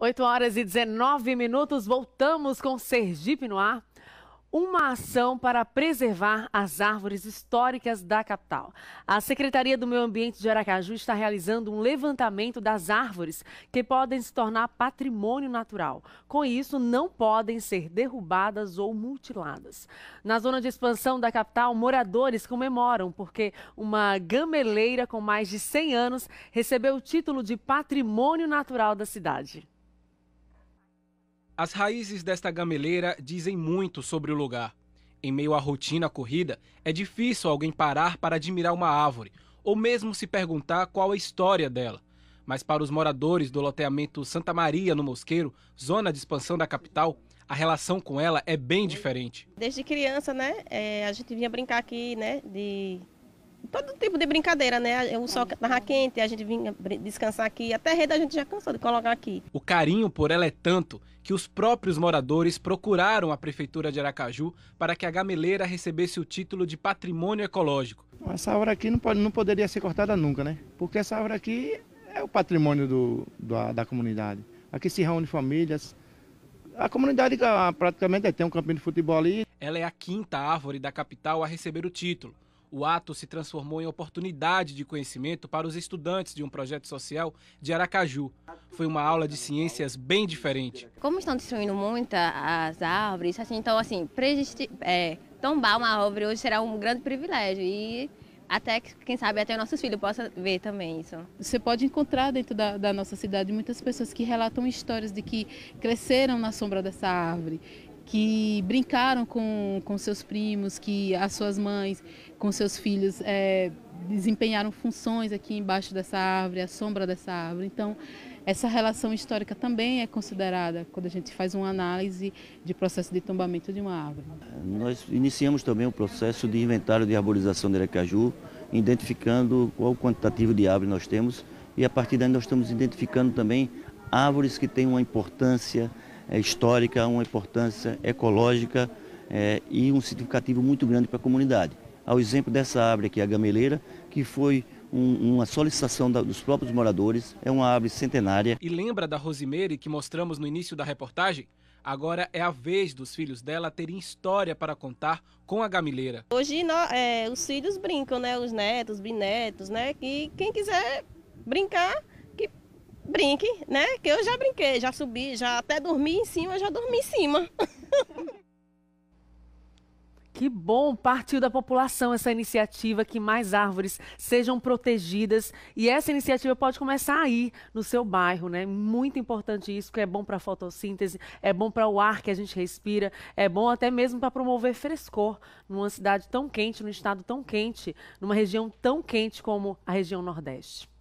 8 horas e 19 minutos, voltamos com Sergipe no ar. Uma ação para preservar as árvores históricas da capital. A Secretaria do Meio Ambiente de Aracaju está realizando um levantamento das árvores que podem se tornar patrimônio natural. Com isso, não podem ser derrubadas ou mutiladas. Na zona de expansão da capital, moradores comemoram porque uma gameleira com mais de 100 anos recebeu o título de Patrimônio Natural da cidade. As raízes desta gameleira dizem muito sobre o lugar. Em meio à rotina corrida, é difícil alguém parar para admirar uma árvore, ou mesmo se perguntar qual é a história dela. Mas para os moradores do loteamento Santa Maria, no Mosqueiro, zona de expansão da capital, a relação com ela é bem diferente. Desde criança, né? É, a gente vinha brincar aqui, né? De todo tipo de brincadeira, né? O é sol estava uhum. quente, a gente vinha descansar aqui, até a rede a gente já cansou de colocar aqui. O carinho por ela é tanto que os próprios moradores procuraram a prefeitura de Aracaju para que a gameleira recebesse o título de patrimônio ecológico. Essa árvore aqui não, pode, não poderia ser cortada nunca, né? Porque essa árvore aqui é o patrimônio do, do, da comunidade. Aqui se reúne famílias. A comunidade ah, praticamente tem um campinho de futebol ali. Ela é a quinta árvore da capital a receber o título. O ato se transformou em oportunidade de conhecimento para os estudantes de um projeto social de Aracaju. Foi uma aula de ciências bem diferente. Como estão destruindo muitas as árvores, assim, então, assim, é, tombar uma árvore hoje será um grande privilégio. E até quem sabe, até nossos filhos possam ver também isso. Você pode encontrar dentro da, da, nossa cidade muitas pessoas que relatam histórias de que cresceram na sombra dessa árvore que brincaram com, com seus primos, que as suas mães, com seus filhos, é, desempenharam funções aqui embaixo dessa árvore, à sombra dessa árvore. Então, essa relação histórica também é considerada quando a gente faz uma análise de processo de tombamento de uma árvore. Nós iniciamos também o processo de inventário de arborização de Aracaju, identificando qual quantitativo de árvore nós temos e a partir daí nós estamos identificando também árvores que têm uma importância é histórica, uma importância ecológica é, e um significativo muito grande para a comunidade. Ao exemplo dessa árvore aqui, a gameleira, que foi um, uma solicitação da, dos próprios moradores, é uma árvore centenária. E lembra da Rosimeire que mostramos no início da reportagem? Agora é a vez dos filhos dela terem história para contar com a gamileira. Hoje nós, é, os filhos brincam, né? Os netos, binetos, né? E quem quiser brincar, brinque, né? Que eu já brinquei, já subi, já até dormi em cima, já dormi em cima. Que bom, partiu da população essa iniciativa que mais árvores sejam protegidas e essa iniciativa pode começar aí no seu bairro, né? Muito importante isso, que é bom para a fotossíntese, é bom para o ar que a gente respira, é bom até mesmo para promover frescor numa cidade tão quente, num estado tão quente, numa região tão quente como a região Nordeste.